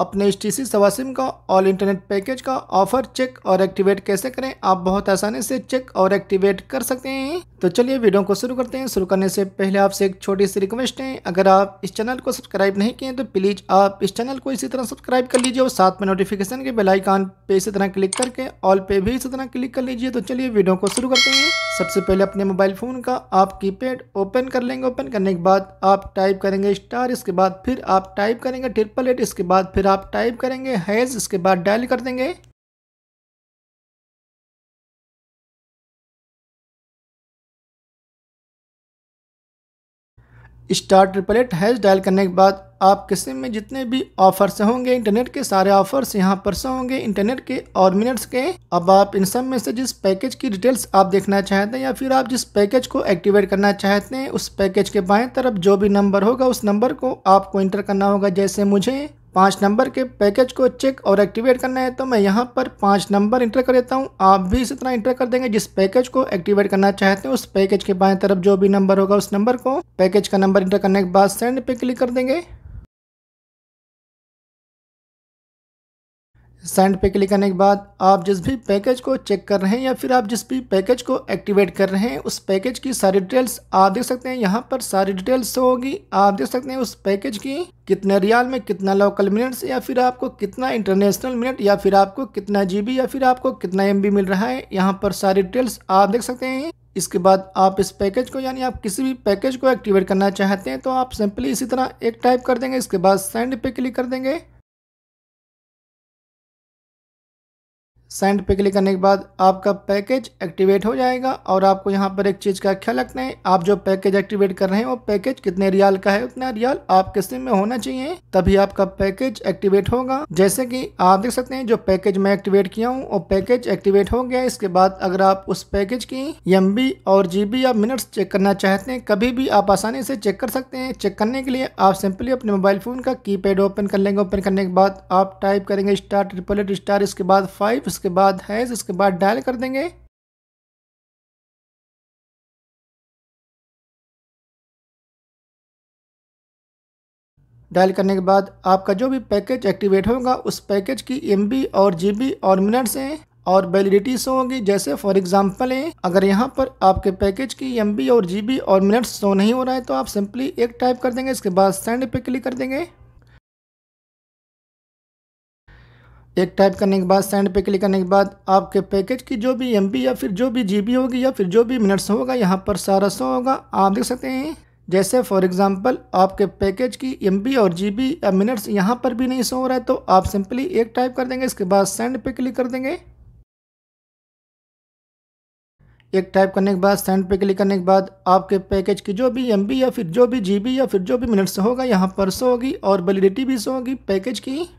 अपने H T सवासिम का ऑल इंटरनेट पैकेज का ऑफर चेक और एक्टिवेट कैसे करें आप बहुत आसानी से चेक और एक्टिवेट कर सकते हैं तो चलिए वीडियो को शुरू करते हैं शुरू करने से पहले आपसे एक छोटी सी रिक्वेस्ट है अगर आप इस चैनल को सब्सक्राइब नहीं किए तो प्लीज़ आप इस चैनल को इसी तरह सब्सक्राइब कर लीजिए और साथ में नोटिफिकेशन के बेलाइकान पे इसी तरह क्लिक करके ऑल पे भी इसी तरह क्लिक कर लीजिए तो चलिए वीडियो को शुरू करते हैं सबसे पहले अपने मोबाइल फ़ोन का आप की ओपन कर लेंगे ओपन करने के बाद आप टाइप करेंगे स्टार इसके बाद फिर आप टाइप करेंगे ट्रिपल एट इसके बाद फिर आप टाइप करेंगे हैज़ इसके बाद डायल कर देंगे स्टार्ट ट्रिपलेट हैज डायल करने के बाद आपके सिम में जितने भी ऑफर्स होंगे इंटरनेट के सारे ऑफर्स यहां पर से होंगे इंटरनेट के और मिनट्स के अब आप इन सब में से जिस पैकेज की डिटेल्स आप देखना चाहते हैं या फिर आप जिस पैकेज को एक्टिवेट करना चाहते हैं उस पैकेज के बाएं तरफ जो भी नंबर होगा उस नंबर को आपको इंटर करना होगा जैसे मुझे पाँच नंबर के पैकेज को चेक और एक्टिवेट करना है तो मैं यहाँ पर पाँच नंबर इंटर कर देता हूँ आप भी इस तरह इंटर कर देंगे जिस पैकेज को एक्टिवेट करना चाहते हैं उस पैकेज के बाएं तरफ जो भी नंबर होगा उस नंबर को पैकेज का नंबर इंटर करने के बाद सेंड पे क्लिक कर देंगे सेंड पे क्लिक करने के बाद आप जिस भी पैकेज को चेक कर रहे हैं या फिर आप जिस भी पैकेज को एक्टिवेट कर रहे हैं उस पैकेज की सारी डिटेल्स आप देख सकते हैं यहाँ पर सारी डिटेल्स तो होगी आप देख सकते हैं उस पैकेज की कितने रियाल में कितना लोकल मिनट्स या फिर आपको कितना इंटरनेशनल मिनट या फिर आपको कितना जीबी या फिर आपको कितना एम मिल रहा है यहाँ पर सारी डिटेल्स आप देख सकते हैं इसके बाद आप इस पैकेज को यानी आप किसी भी पैकेज को एक्टिवेट करना चाहते हैं तो आप सिंपली इसी तरह एक टाइप कर देंगे इसके बाद सेंड पे क्लिक कर देंगे सेंड पे क्लिक करने के बाद आपका पैकेज एक्टिवेट हो जाएगा और आपको यहाँ पर एक चीज़ का ख्याल रखना है आप जो पैकेज एक्टिवेट कर रहे हैं वो पैकेज कितने रियाल का है उतना रियाल आपके सिम में होना चाहिए तभी आपका पैकेज एक्टिवेट होगा जैसे कि आप देख सकते हैं जो पैकेज मैं एक्टिवेट किया हूँ वो पैकेज एक्टिवेट हो गया इसके बाद अगर आप उस पैकेज की एम और जी या मिनट्स चेक करना चाहते हैं कभी भी आप आसानी से चेक कर सकते हैं चेक करने के लिए आप सिंपली अपने मोबाइल फ़ोन का की ओपन कर लेंगे ओपन करने के बाद आप टाइप करेंगे स्टार ट्रिपल एट स्टार इसके बाद फाइव उसके बाद हैज़ उसके बाद डायल कर देंगे डायल करने के बाद आपका जो भी पैकेज एक्टिवेट होगा उस पैकेज की एम और जी और मिनट्स हैं और वैलिडिटी शो होगी जैसे फॉर एग्जांपल है अगर यहाँ पर आपके पैकेज की एम और जी और मिनट्स शो नहीं हो रहा है तो आप सिंपली एक टाइप कर देंगे इसके बाद सेंड पे क्लिक कर देंगे एक टाइप करने के बाद सेंड पे क्लिक करने के बाद आपके पैकेज की जो भी एम या फिर जो भी जी होगी या फिर जो भी मिनट्स होगा यहाँ पर सारा सो होगा आप देख सकते हैं जैसे फॉर एग्ज़ाम्पल आपके पैकेज की एम और जी या मिनट्स यहाँ पर भी नहीं सो रहा है तो आप सिंपली एक टाइप कर देंगे इसके बाद सेंड पे क्लिक कर देंगे एक टाइप करने के बाद सेंड पे क्लिक करने के बाद आपके पैकेज की जो भी एम या फिर जो भी जी या फिर जो भी मिनट्स होगा यहाँ पर सो होगी और वेलिडिटी भी सो होगी पैकेज की